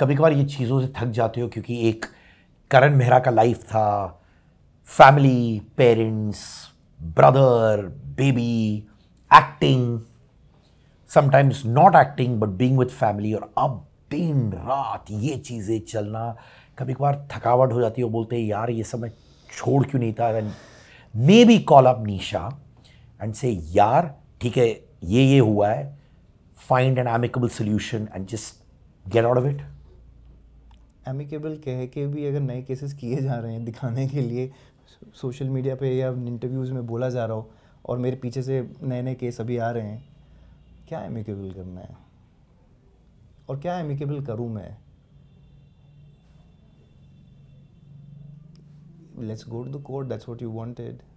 कभी कभार ये चीज़ों से थक जाते हो क्योंकि एक करण मेहरा का लाइफ था family parents brother baby acting sometimes not acting but being with family और अब दिन रात ये चीज़ें चलना कभी कभार थकावट हो जाती है बोलते हैं यार ये सब मैं छोड़ क्यों नहीं था and maybe call up Nisha and say यार ठीक है ये ये हुआ है find an amicable solution and just get out of it amicable कह के भी अगर नए केसेस किए जा रहे हैं दिखाने के लिए सोशल मीडिया पे या इंटरव्यूज़ में बोला जा रहा हो और मेरे पीछे से नए नए केस अभी आ रहे हैं क्या एमिकेबल करना है और क्या एमिकेबल करूँ मैं let's go to the court that's what you wanted